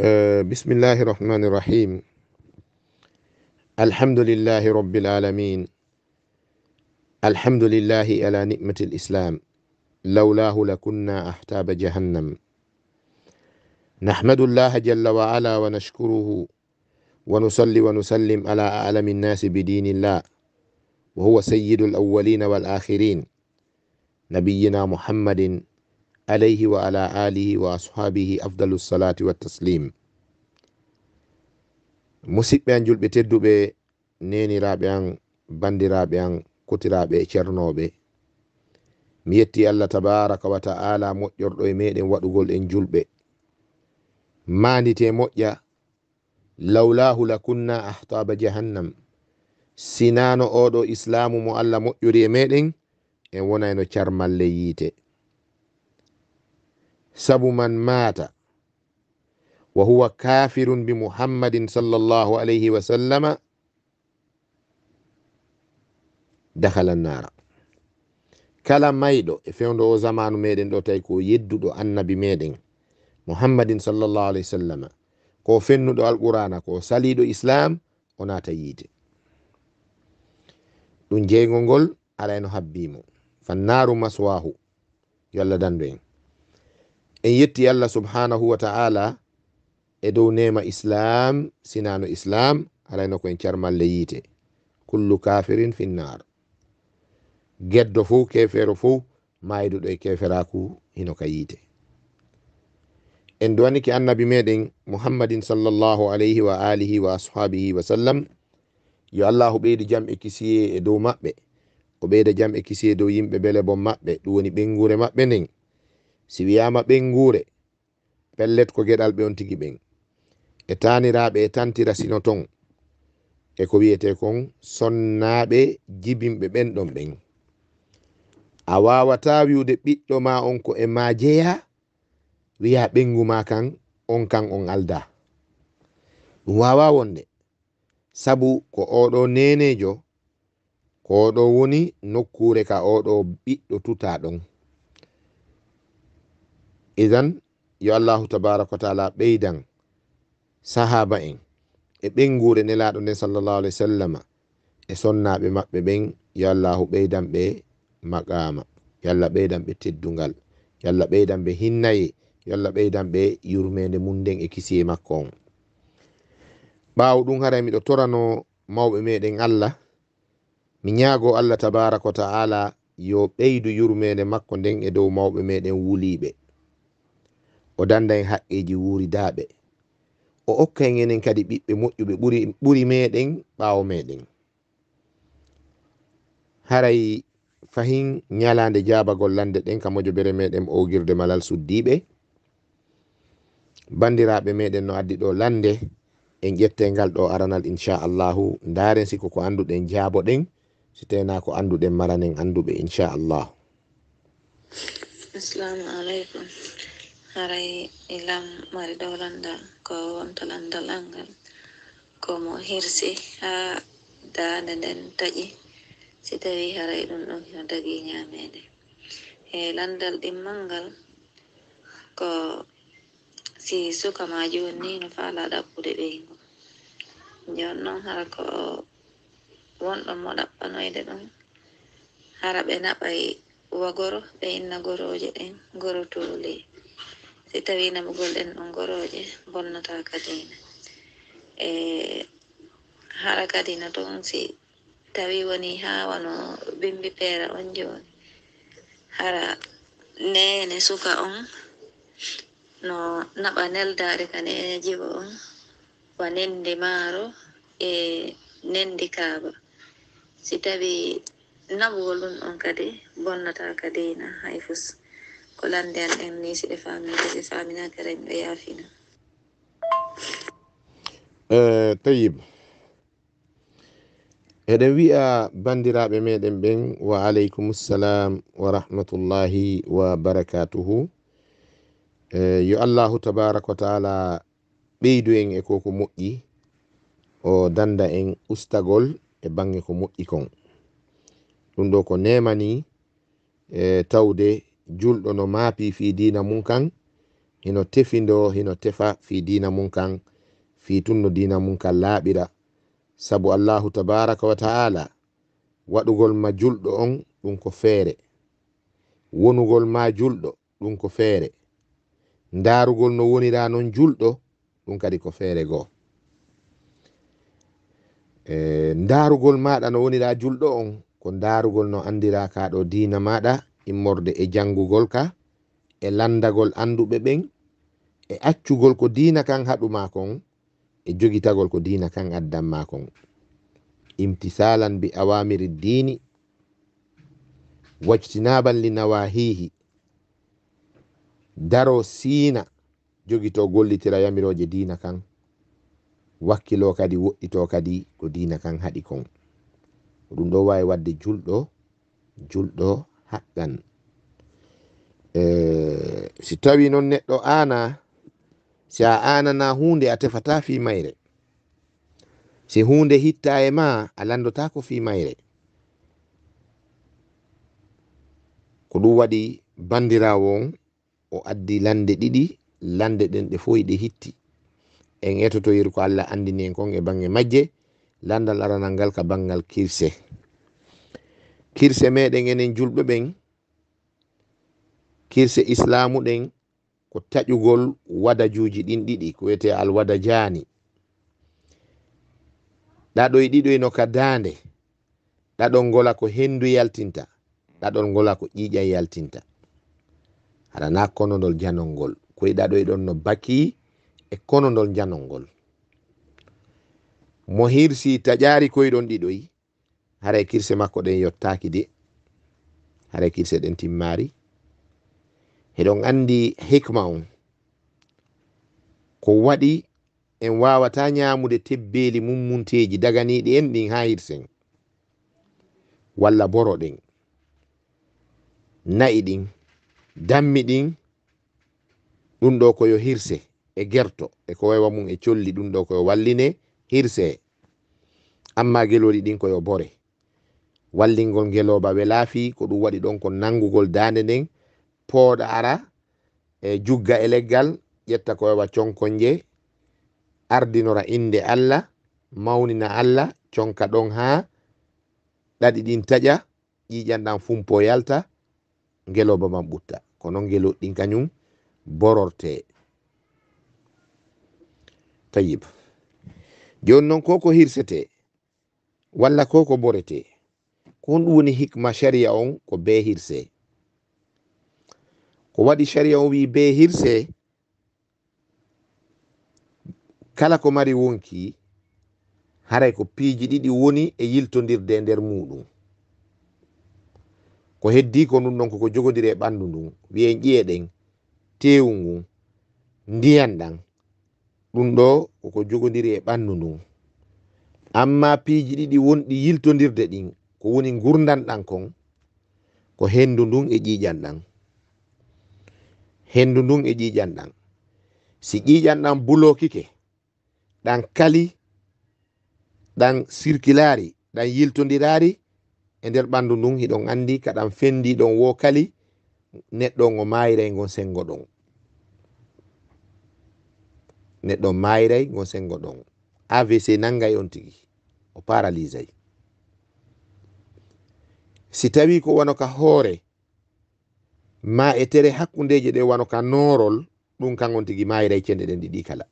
آه، بسم الله الرحمن الرحيم الحمد لله رب العالمين الحمد لله على نعمة الإسلام لولاه لكنا أحتاب جهنم نحمد الله جل وعلا ونشكره ونصلي ونسلم على أعلم الناس بدين الله وهو سيد الأولين والآخرين نبينا محمد alayhi wa ala alihi wa ashabihi afdalu salati wataslim musidɓe an julɓe tedduɓe neniraɓe an bandiraɓe an kutiraɓe e ceernoɓe mi yetti allah tabaraka wa taala moƴƴorɗo e meɗen waɗugol en julɓe mandite moƴƴa lawlahu lakunna ahtaba jahannam sinano oɗo islamu mo allah moƴƴuri e meɗen en wonayno carmalle yiite sabu man maata wa huwa kafirun bi muhammadin sall llahu alayhi wa sallama dakala nara kala mayɗo e fewdo o zamanu meɗen ɗo tawi ko yedduɗo annabi meɗen muhammadin sall llahu alayhi wa sallama ko fennuɗo alqurana ko saliɗo islam o nata yiite ɗum jeygol ngol ala no habbimo fannaru maswahu yo allah dandu en en yetti allah subhanahu wa taala e dow nema islam sinano islam alayno koen carmalle yiite kullu kafirin finnar geddo fo kefero fo mayduɗo e keferaku hino ka yiite en dowaniki annabi meɗen muhammadin sallllahu alayhi wa alihi wa ashabihi wa sallam yo allahu ɓeydi jam e kisiye e dow maɓɓe o ɓeyda jam e kisiye dow yimɓe bele bon maɓɓe ɗum woni ɓengure maɓɓe nden si wiyama ɓen guure pellet ko geɗal ɓe on tigi ɓen e taniraɓe e tantira sino ton e ko wiyete kon sonnaɓe jibinɓe ɓen ɗon ɓen a wawata wiwde ɓiɗɗo ma on ko e ma jeeya wiya ɓengu ma kan on kan on alda ɗum wawa wonde sabu ko oɗo nenejo ko oɗo woni nokkure ka oɗo ɓiɗɗo tuta ɗon idan yo allahu tabaraka wa taala ɓeydan sahaba en e ɓengure nelaɗo nden sallallahu alayhi wa sallama e sonnaɓe maɓɓe ɓen yo allahu ɓeydanɓe maqama yo allah ɓeydanɓe teddugal yo allah ɓeydanɓe hinnaye yo allah ɓeydanɓe yurmede mum nden e kisiye makko on ɓawo ɗum haray miɗo torano mawɓe meɗen allah mi ñaago allah tabaraka wa taala yo ɓeydu yurmede makko nden e dow mawɓe meɗen wuliɓe o danda en haqqeji wuuri daaɓe o okka en enen kadi ɓiɓɓe moƴƴuɓe ɓuri meɗen ɓawo meɗen haray fahin ñalande jabagol lande ɗen ka mojobere meɗen ogirde malal suddiɓe bandiraɓe meɗen no addi ɗo lande en ƴettengal ɗo aranal inchallahu daren siko ko anduɗen jaabo ɗen si tena ko anduɗen maranen anduɓe inchallahu assalamu aleykum haray ilam mari dow landal ko wonto landal angal ko mo hirsi ha dande nden taƴi si tawi haray ɗum ɗon no dagi nyameɗe e landal ɗimmal ngal ko si suka ma joni no fala ɗaɓɓude ɓeygo joni noon hara ko wonɗo mo ɗaɓɓanoyde ɗum hara ɓe naɓay wagoro ɓe inna goroje ɗen goro tuuli si tawi namugol ɗen ɗon goroje bonnata kadina e hala kadina ɗon si tawi woni hawano bimbi pera on joni hara nene suka on no naɓa neldare ka nene jiwo on wa nendi maaro e nendi kaaba si tawi nabugol ɗum ɗon kadi bonnata kadina hayfus ko lande al en ni siɗe famiɗe famina kare miɗo yafina eh, tayib eɗen wi'a bandiraɓe meɗen ɓen wa aleykum ssalam wa rahmatullahi wa barakatuhu eh, yo allahu tabaraka wa taala ɓeydu en e koko moƴƴi o danda en ustagol e bangge ko moƴƴi kon ɗum ɗo ko nemani e eh, tawde julɗo no maapi fi dina mum kan hino tefindo hino tefa fi dina mum kan fi tun no dina mum kan laaɓira sabu allahu tabaraka wa ta'ala waɗugol ma julɗo on ɗum ko feere wonugol ma julɗo ɗum ko feere ndaarugol no wonira noon julɗo ɗum kadi ko feere goo e ndaarugol maɗa no wonira julɗo on ko ndaarugol no andira kaɗo dina maɗa immorde e jangugol ka e landagol anduɓe ɓen e accugol ko dina kan haɗuma kon e jogitagol ko dina kan addanma kon imtisalan bi awamiri dini wajtinaban li nawahihi daro siina jogito gollitira yamiroje dina kan wakkilo kadi woɗɗito kadi ko dina kan haɗi kon ɗum ɗo wawi wadde julɗo julɗo haqqan e, si tawi noon neɗɗo aana si a aanana hunde a tefata fi mayre si hunde hitta e ma a landota ko fi mayre ko ɗum waɗi bandirawo on o addi lande ɗiɗi lande ɗen ɗe fo yiɗi hitti en etotoyir ko allah andini en kon e bange majje landal aranal ngal ka bangal kirse kirse meɗen enen julɓe ɓen kirse islamu ɗen ko taƴugol wadajuji ɗin ɗiɗi ko wiyete alwada jani ɗaɗoy ɗiɗoyno ka dande ɗaɗon gola ko hendu yaltinta ɗaɗon gola ko ƴiƴa yaltinta haɗana konodol janol ngol koye ɗaɗoy ɗon no baki e konodol janol ngol mo hirsi taƴari koye ɗon ɗiɗoy haray kirse makko ɗen yottaki de haray kirse ɗen timmari heɗon andi hikma on ko waɗi en wawata ñamude tebbeli mummunteji daganiɗi en ɗin ha hirsen walla boro ɗen na'i ɗin dammi ɗin ɗum ɗo koyo hirse e gerto e ko wawa mum e colli ɗum ɗo koyo walline hirse amma geloɗi ɗin koyo bore wallingol ngelooba ɓe laafi ko ɗum waɗi ɗon ko nangugol daande nden pooɗa ara e jugga e leggal ƴetta ko wewa conkonje ardinora innde allah mawnina allah conka ɗon haa ɗaɗi ɗin taƴa ƴiiƴanɗan fumpo yalta ngelooba man ɓutta ko noon ngeloɗɗin kañum bororte tayib jooni noon ko ko hirsete walla ko ko boretee ko honɗum woni hikma sharia on ko be hirse ko waɗi sharia on wi be hirse kala ko mari wonki haray ko piiji ɗiɗi woni e yiltodirde e nder muɗum ko heddi ko ɗum ɗon koko jogodiri e ɓandu ndun wiyen ƴiyeɗen tewu ngun ndiyan ɗan ɗum ɗo koko jogodiri e ɓandu ndun amma piiji ɗiɗi wonɗi yiltodirde ɗin ko woni gurdanɗan kon ko hendu ndun e ƴiƴanɗan hendu ndun e ƴiƴanɗan si ƴiƴanɗan bulokike ɗan kali ɗan circulari ɗan yiltodirari e nder ɓandu ndun hiɗon andi ka ɗan fendi ɗon wo kali neɗɗo o mayiray gon sengo ɗon neɗɗo mayiray gon sengo ɗon avc nangay on tigi o paralysay si tawi ko wano ka hoore ma e tere hakkundeje ɗe wano ka norol ɗum kangon tigi mayira e ɗen ɗiɗi kala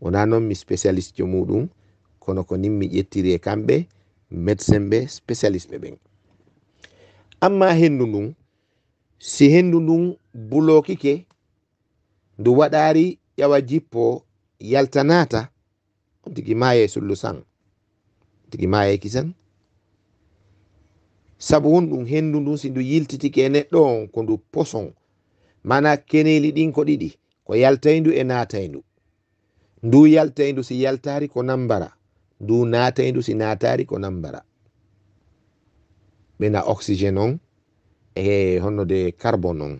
wona noon mi spécialiste jo muɗum kono ko nin mi ƴettiri e kamɓe médecin ɓe spécialiste ɓe ɓen amma hendu ndun si hendu ndun bulokike ndu waɗari ƴawa jippo yaltanata on tigi maya e sullu san tigi maya e kisan sabu won ɗum henndu ndun si ndu yiltitike e neɗɗo on ko ndu poson mana keneeli ɗin ko ɗiɗi ko yaltayndu e naataindu ndu yaltayndu si yaltaari ko nambara ndu naataindu si naataari ko nambara ɓena oxygéne on e honno de carbone on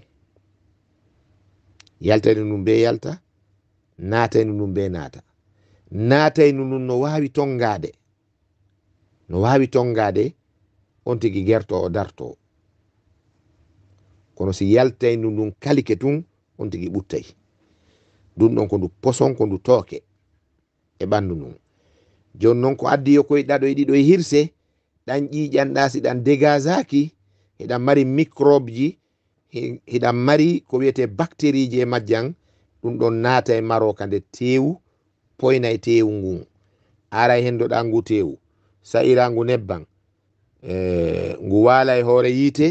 yaltaynu ndun be yalta naataynu ndun be naata naataynu ndun no waawi tongaade no waawi tongaade on tigi gerto o darto kono si yaltay ndu ndun kalike tun on tigi ɓuttay ɗum ɗon ko ndu poson ko ndu tooke e ɓandu nun joni noon ko addi yo e koye ɗaɗo e ɗiɗo e hirse ɗan ƴiƴanɗa si ɗan dégasaki heɗan mari microbe ji heɗan mari ko wiyete bactérie ji e majjan ɗum ɗon naata e maro ka nde teewu poyna e teewu ngun aray hen ndoɗa ngu teewu sa'irangu nebban E, ngu wala e hoore yiite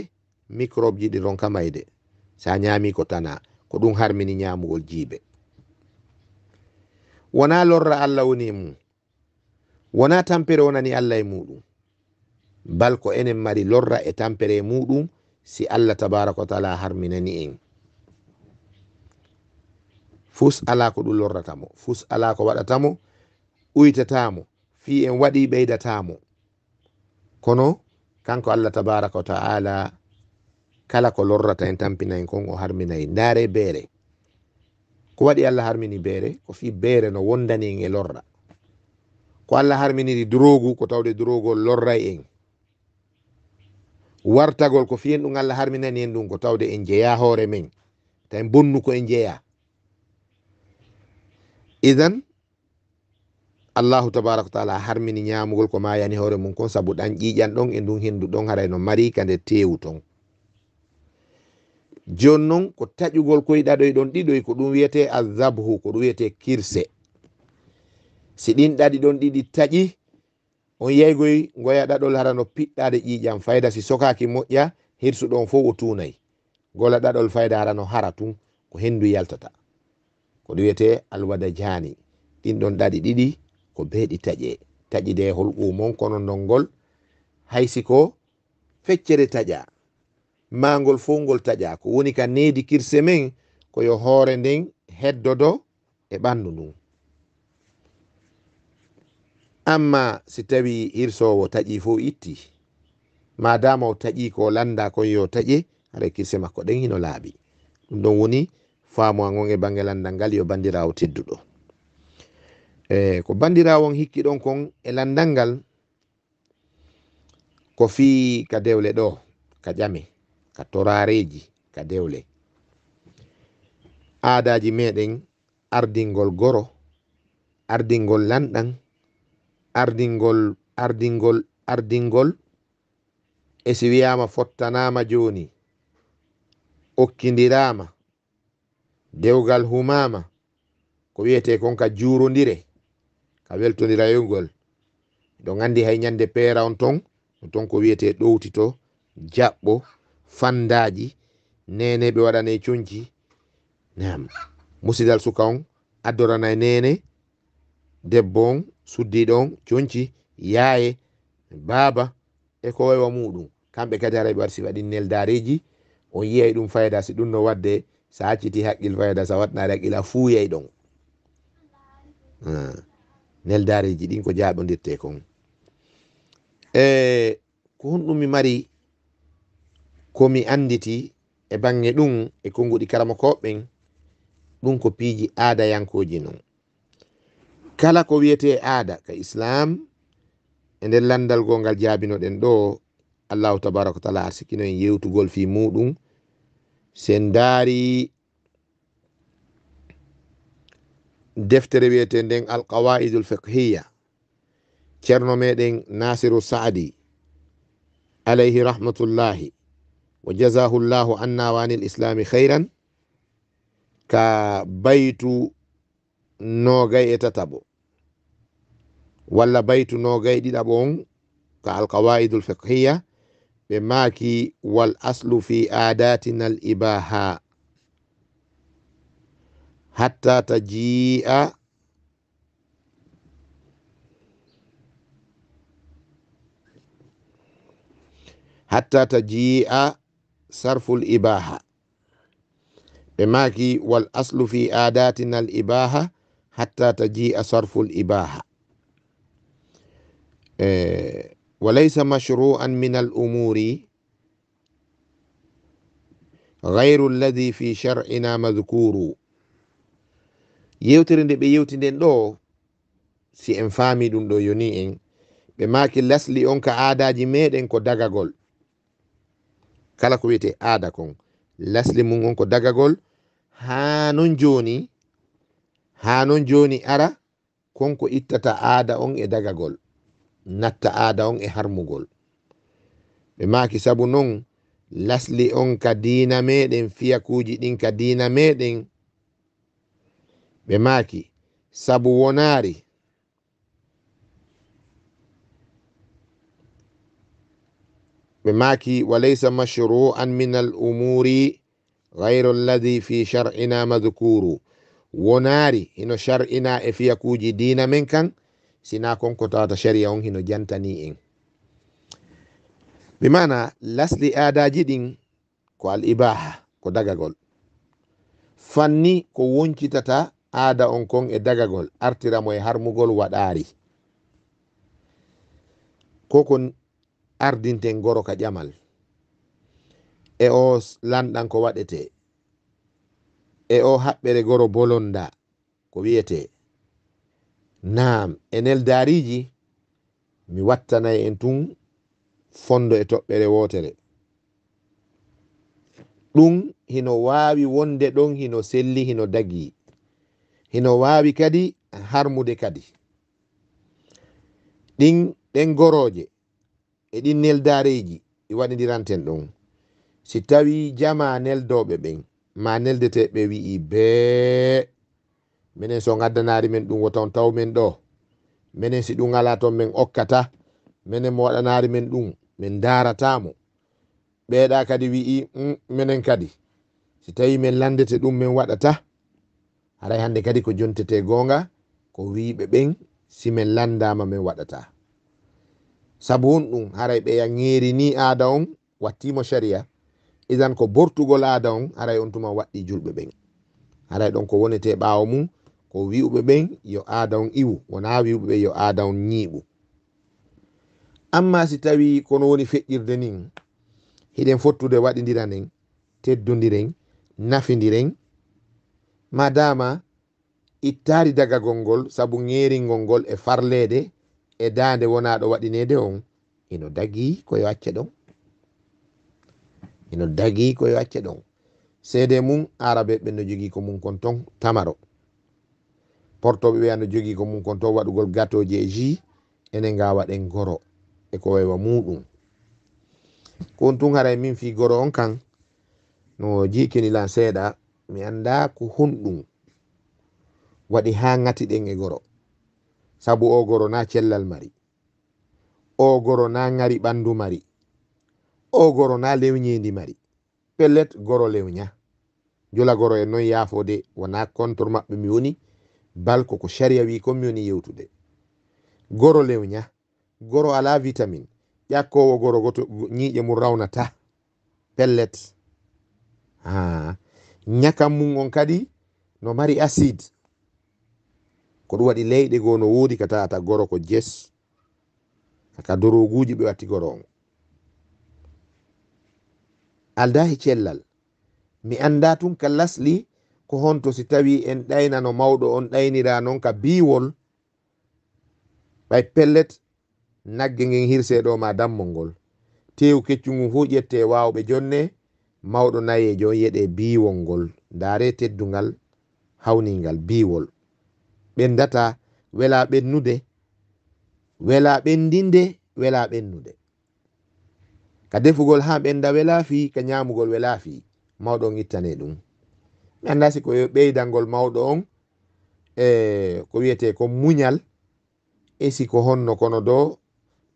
microbe ji ɗi ron kamayde sa ñaami ko tana ko ɗum harmini ñamugol jiibe wona lorra allah woni e mum wona tampere wonani allah e muɗum bal ko enen mari lorra e tampere e muɗum si allah tabaraka wa taala harminani en fus ala ko ɗum lorratamo fus ala ko waɗatamo uytatamo fi en waɗi ɓeydatamo kono kanko allah tabaraka wa taala kala ko lorrata en tampinayi kon o harminayi ndaare beere ko waɗi allah harmini beere ko fi beere no wondani en e lorra ko allah harminiri drogu ko tawde drogol lorray en wartagol ko fiyen ɗum allah harminani en ɗum ko tawde en jeeya hoore men tawi bonnu ko en jeeya idan allahu tabaraka wa taala harmini ñamugol ko mayani hoore mum kon saabu ɗan ƴiƴan ɗon e ndun hendu ɗon harayno mari kande tewu ton joni noon ko taƴugol koyeɗa ɗoye ɗon ɗiɗoy e ko ɗum wiyete azabhu ko ɗum wiyete kirse si ɗin ɗaɗi ɗon ɗiɗi taƴi on yeygoy goya ɗaɗol hara no piɗɗade ƴiƴam fayda si sokaki moƴƴa hirsuɗon fo o tunayi gola ɗaɗol fayda hara no hara tun ko hendu yaltata ko ɗum wiyete alwada jani ɗin ɗon ɗaɗi ɗiɗi ko beeɗi taƴe taƴide hol ɓumon kono ndolngol haysi ko feccere taƴa maangol fuu ngol taƴa ko woni ka needi kirse men koyo hoore nden heddodo e ɓanndu ndun amma si tawi hirsowo taƴi fo itti ma dama o taƴi ko landa kon yo taƴe hara kirse makko ɗen hino laaɓi ɗum ɗon woni faamu a ngon e bange landal ngal yo bandirawo tedduɗo e ko bandirawon hikki ɗon kon e landal ngal ko fi ka dewle ɗo ka ƴame ka torareji ka dewle aadaji meɗen ardingol goro ardingol lanɗan ardingol ardingol ardingol e si wiyama fottanama joni okkidirama dewgal humama ko wiyete kon ka jurodire ka weltoniraygol e ɗo gandi hay ñande pera on ton ton ko wiyete ɗowtito jaɓɓo fandaji nene ɓe waɗana coñci nam musidal suka on addorana e nene debbo on suddiɗo on coñci yaye baba e ko wewa muɗum kamɓe kadi ara ɓe waɗsi waɗi neldareji on yiyay ɗum fayida si ɗum no wadde sa acciti haqqil fayida sa watnari haqqil a fuuyay ɗon Uh. Ah. neldareji ɗin ko jaɓodirte kon e ko honɗum mi mari komi anditi e bange ɗum e konguɗi karama koɓɓen ɗum ko piiji aada yankoji non kala ko wiyete aada ka islam e nder landal go ngal jaabinoɗen ɗo allahu tabaraka wa taala arsikino en yewtugol fi muɗum sen daari deftere wiyete nden alqawaidul fiqhiya ceerno meɗen nasiru saadi alayhi rahmatullahi wa jazahu llahu anna wani l islami hayran ka baytu nogay e tataɓo walla baytu nogay ɗiɗaɓo on ka alqawaidul fiqhiya ɓe maaki wal aslu fi adatina l ibaha حتى تجيء حتى تجيء صرف الإباحة بماكي والأصل في آداتنا الإباحة حتى تجيء صرف الإباحة إيه، وليس مشروعا من الأمور غير الذي في شرعنا مذكور yewtere nde ɓe yewti nden ɗo si en faami ɗum ɗo yoni en ɓe maaki lasli on ka aadaji meɗen ko dagagol kala ko wiyete aada kon lasli mum on ko dagagol haa non jooni haa non jooni ara konko ittata aada on e dagagol natta aada on e harmugol ɓe maaki sabu non lasli on ka diina meɗen fiya kuuji ɗin ka diina meɗen ɓe maaki sabu wonaari ɓe maaki wa laysa mashru'an min al umuri gayru alladi fi shar'ina madhkuru wonaari hino shar'ina e kuji dina men kan sina ko tawata sharia on hino jantani en be mana lasli aadaji ɗin ko al ibaha ko dagagol fanni ko woncitata aada on kon e dagagol artiramo e harmugol waɗaari koko ardinten goro ka ƴamal e o lanɗan ko waɗete e o haɓɓere goro bolonda ko wiyete naam e neldaariiji mi wattanay en tun fondo e toɓɓere wootere ɗum hino waawi wonde ɗon hino selli hino dagii hino wawi kadi harmude kadi ɗin ɗen goroje e ɗin neldareji ɗi waɗidiranten ɗon si tawi jama neldoɓe ɓen ma neldeteɓe wi'i be minen so gaddanari men ɗum woton taw men ɗo minen si ɗum ala ton min okkata minen mo waɗanari men ɗum min daratamo ɓeɗa kadi wi'i minen mm, kadi si tawi min landete ɗum min waɗata aray hande kadi ko jontete gonga ko wiɓe ɓen simin landama min waɗata sabu hon ɗum haray ɓe ya ŋerini aada on wattimo sharia idan ko bortugol aada on haray on tuma waɗɗi julɓe ɓen haray ɗon ko wonete ɓawo mum ko wiɓe ɓen yo aada on iwu wona wiɓe ɓen yo aada on ñiiɓu amma si tawi kono woni feƴƴirde nin hiɗen fottude waɗidira nen teddodiren nafidiren madama ittari daga gongol sabu ŋeringol ngol e farlede e dande wonaɗo waɗinede on ino dagi koyo acce ɗon ino dagi koyo acce ɗon seede mum arabe ɓeno jogi ko mum kon ton tamaro portoɓeɓe ano jogi ko mum kon ton waɗugol gateauji e ji ene gawaɗen goro eko wewa muɗum kon tun haray min fi goro on kan no jikinilan seeɗa mi annda ko hunɗum waɗi haa ŋati ɗen e goro sabu o goro naa cellal mari o goro naa ŋari ɓanndu mari o goro naa lewñeendi mari pellet goro lewña jula goro en noon yaafoode wonaa contre maɓɓe mi woni balko ko caria wii kon mi woni yewtude goro lewña goro alaa vitamine ƴakkoowo goro goto ñiiƴe mum rawnata pellet haa ah. ñakam mum on kadi no mari acide ko ɗum waɗi leyɗe goo no woodi ka tawata goro ko jes aka doroguji ɓe watti goro on aldahi cellal mi anda tun ka lasli ko honto si tawi en ɗayna no mawɗo on ɗaynira noon ka biwol ɓay pellet nagge ngen hirseɗo ma dammol ngol tewu keccu ngun fo ƴette wawɓe jonne mawɗo nayeejo on yeɗe biwol ngol ndaare teddungal hawningal biwol ɓendata wela ɓennude wela ɓendinde wela ɓennude ka defugol ha ɓenda welaafi ka nyamugol welaafi mawɗo on ittane ɗum mi annda si ko ɓeydalngol mawɗo on e ko wiyete ko muñal e siko honno kono do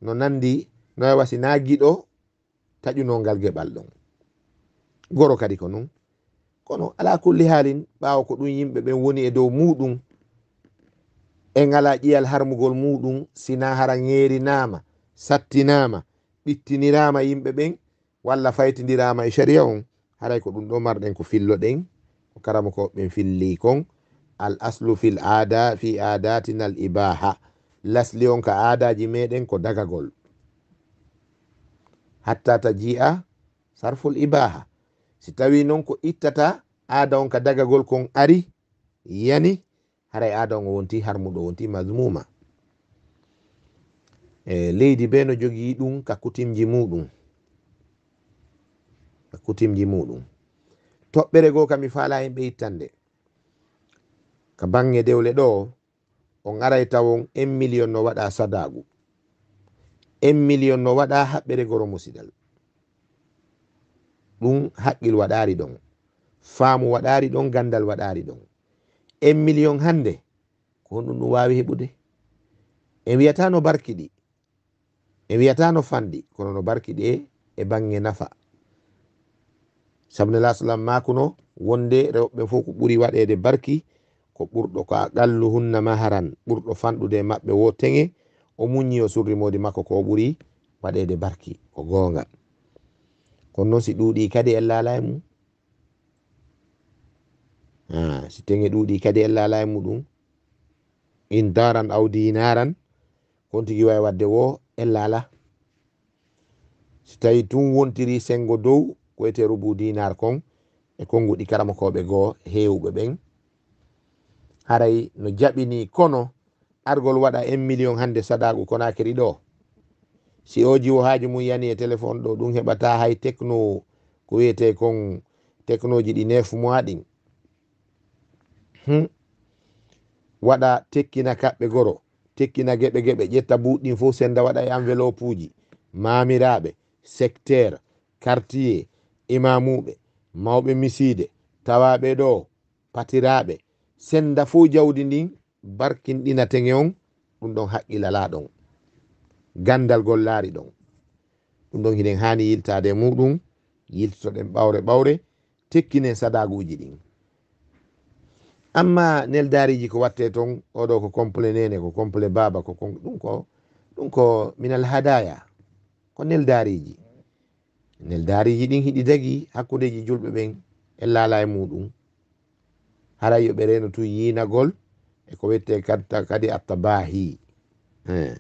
no nandi no yawa si na giɗo taƴunongal geɓal ɗum goro kadi ko non kono ala kulli haalin ɓaawa ko ɗum yimɓe ɓen woni e dow muɗum en ala ƴiyal harmugol muɗum sina hara ŋeerinaama sattinaama ɓittiniraama yimɓe ɓen walla faytidiraama e caria on haray ko ɗum ɗo marɗen ko fillo ɗen ko karama ko ɓen filli kon al aslu fil aada fi aadatinal ibaha lasli on ka aadaji meɗen ko dagagol hatta ta jiya sarful ibaha si tawi noon ko ittata aada on ka dagagol kon ari yani haray aada on o wonti harmuɗo wonti mazmuma e leydi be no jogi ɗum ka kutimji muɗum ka kutimji muɗum toɓɓere goo kam mi faala hen ɓe ittande ka bangge dewle ɗo on aray tawon un million no waɗa sadagu un million no waɗa haɓɓere goro musidal ɗum haqqil waɗaari ɗon faamu waɗaari ɗon ganndal waɗaari ɗon en million hannde ko honɗum ɗum waawi heɓude en wiyataano barki ɗi en wiyataano fanɗi kono no barki ɗi e, e baŋnge nafa sabuna lah sallam maakuno wonde rewɓe fof ko ɓuri waɗeede barki ko ɓurɗo ko a ɗallu hunna maharan ɓurɗo fanɗude e maɓɓe wo teŋe o muññi o surrimoodi makko ko o ɓuri waɗeede barki ko goonga kono noon si ɗuuɗi kadi en laala e mum si tengi ɗuuɗi kadi en laala e muɗum in daran awdi naran kon tigi wawi wadde wo en laala si tawi tun wontiri sengo dow koyete rubu dinar kon e konguɗi karamakoɓe goo hewuɓe ɓen haray no jaɓini kono argol waɗa un million hande sadagu konakiri ɗo si o jiwohaji mum yani e téléphone ɗo ɗum heɓata hay techno ko wiyete kon technoji ɗi neuf mois ɗin hmm? waɗa tekkina kaɓɓe goro tekkina geɓe geɓe ƴetta buɗɗin fo senda waɗa e enveloppe uji mamiraɓe secteur quartier imamuɓe mawɓe miside tawaɓe ɗo patiraɓe senda fo jawdi ndin barkinɗinatege on ɗum ɗon haqqilala ɗon gandal gol laari ɗon ɗum ɗon hiɗen hani yiltade muɗum yiltotoɗen ɓawre ɓawre tekkinen sadaguji ɗin amma neldariji ko watte ton oɗo ko complé nene ko complé baba ko ɗum ko ɗum ko minal hadaya ko neldariji neldariji ɗin hiɗi dagi hakkudeji julɓe ɓen e laala e muɗum hara yoɓe reno tun yinagol eko wette kadi attabahi eh.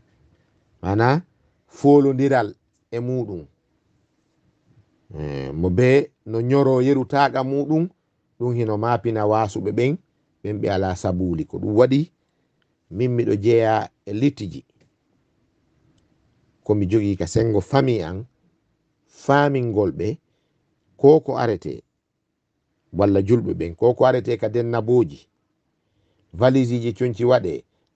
mana folodiral e muɗum eh, mo be no ñoro yerutaga muɗum ɗum hino mapina wasuɓe ɓen ɓen ɓe ala sabuli ko ɗum waɗi min miɗo jeeya e littiji komi jogi ka sengo fami an famingol ɓe ko ko arete walla julɓe ɓen ko ko arete ka dennaboji valiseji conci waɗe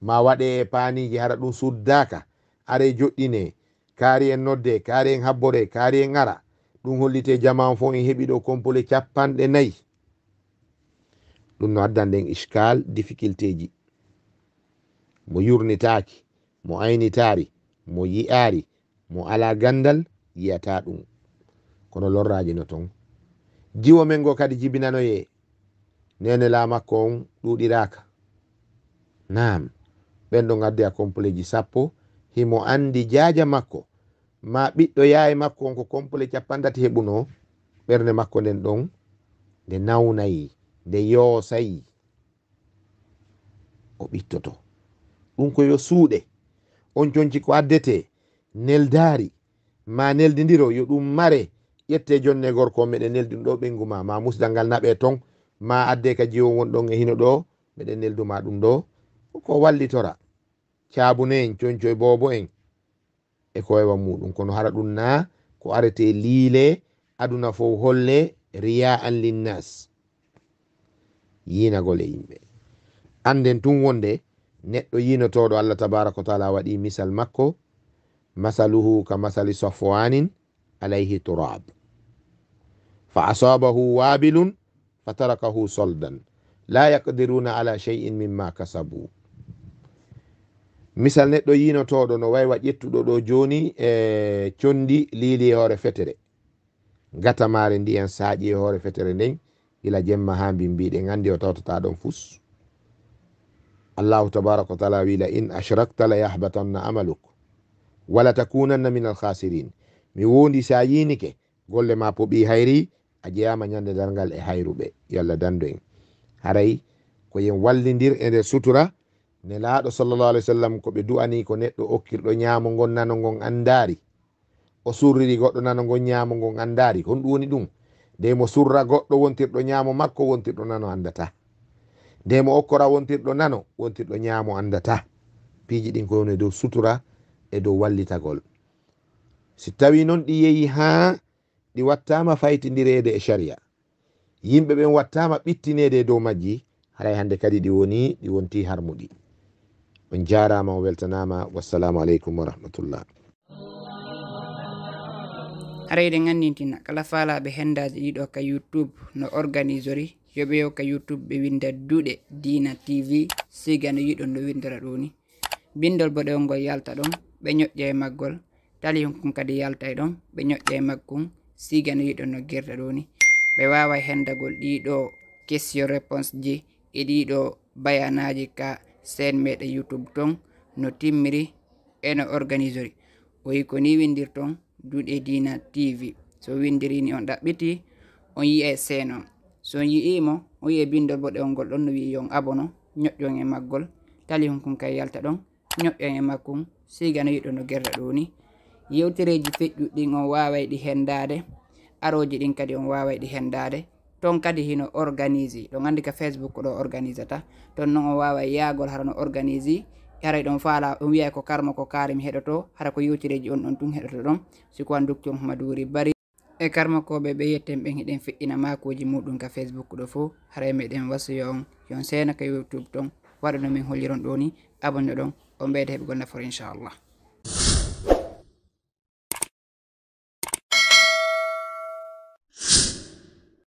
ma waɗe e paniji haɗa ɗum suddaka are joɗɗine kaari en nodde kaari en habbore kaari en ara ɗum hollite jaman fo en heɓi ɗo compole capanɗe nayyi ɗum no addan ɗen iskal difficulté ji mo yurnitaki mo aynitari mo yi'ari mo ala gandal yiyata ɗum kono lorraji no ton jiwo men go kadi jibinanoye nene lamakko on ɗuɗiraka nam ɓen ɗo gaddi a compole ji sappo himo andi jaja makko ma ɓiɗɗo yaye makko on ko complé capantati heɓuno ɓernde makko nden ɗon nde nawnayi nde yoosayi o ɓittoto ɗum koyo suuɗe on conci ko addete neldaari ma neldidiro yo ɗum mare ƴette jonne gorko meɗen nelɗum ɗo ɓenguma ma musdal ngal naɓe ton ma adde ka jiwo won ɗon e hino ɗo meɗen nelduma ɗum ɗo ko wallitora cabune en conco e bobo en e koewa muɗum kono hara ɗum na ko arete liile aduna fo holle riya an linnas yinagole yimɓe anden tun wonde neɗɗo yinotoɗo allah tabaraka wa taala waɗi misal makko masaluhu ka masali sofwanin alayhi turab fa asabahu wabilun fatarakahu soldan la yaqdiruna ala shey'in mimma kasabuu misal neɗɗo yinotoɗo no wawiwa ƴettuɗo ɗo joni e condi liili e hoore fetere gatamare ndiyan saaƴi e hoore fetere nden ila jemma ha mbi mbiɗe gandi o tawtata ɗon fus allahu tabaraka wa taala wila in ashrakta la yahbatanna amaluk wala takunanna min alkhasirin mi wondi sa yinike golle ma po ɓi hayri a jeyama ñande dal ngal e hayruɓe yo allah dandu en haray koyen wallidir e nder sutura ne laaɗo sallallah alih w sallam ko ɓe du'ani ko neɗɗo okkilɗo ñaamo ngon nano ngon anndaari o surriri goɗɗo nano ngon ñaamo ngon anndaari hon ɗum woni ɗum nde mo surra goɗɗo wontirɗo ñaamo makko wontirɗo nano anndata nde mo okkora wontirɗo nano wontirɗo ñaamo anndata piiji ɗin kowoni dow sutura e dow wallitagol si tawi noon ɗi yehi haa ɗi wattaama faytindireede e caria yimɓe ɓen wattaama ɓittineede e dow majji haray hannde kadi ɗi woni ɗi wonti harmuɗi on jarama o weltanama wassalamu aleykum wa rahmatullah ara eɗen gandintina kala falaɓe hendade ɗiɗo ka youtube no organisori yoɓeyo ka youtube ɓe winda duuɗe dina tv sigano yiɗon no windora ɗoni bindol boɗewol ngol yalta ɗon ɓe ñoƴƴe e maggol tali hunkon kadi yalta e ɗon ɓe ñoƴƴe e maggum sigano yiɗon no guerda ɗoni ɓe wawa e hendagol ɗiɗo question réponse ji e ɗiɗo bayanaji ka sen meɗen youtube ton no timmiri eno organisori o yi ko ni windir ton duɗe dina tv so windirini on ɗaɓɓiti on yi'e sen on so on yi'imo on yi'e bindol boɗeongol ɗon no wi yon abono ñoƴƴon e maggol tali hunkun kay yalta ɗon ñoƴƴon e makkum sigano yiɗo no guerɗa ɗoni yewtereji feƴƴuɗɗin on wawayɗi hendade aroji ɗin kadi on wawayɗi hendade ton kadi hino organise ɗo gandi ka facebook ko ɗo organisata ton noon on wawa yagol harano organise haray ɗon faala on wiya ko karma ko karimi heɗoto hara ko yewtireji on ɗon tun heɗoto ɗon sikowan docteur mahamadouri bari e karma koɓe ɓe yetten ɓen heɗen feƴƴina makuji muɗum ka facebook ɗo fo haray meɗen wasoyo on yon sena ka youtube ton waɗa no min holliron ɗo ni abonne ɗon on ɓeyde heɓigol nafor inchallah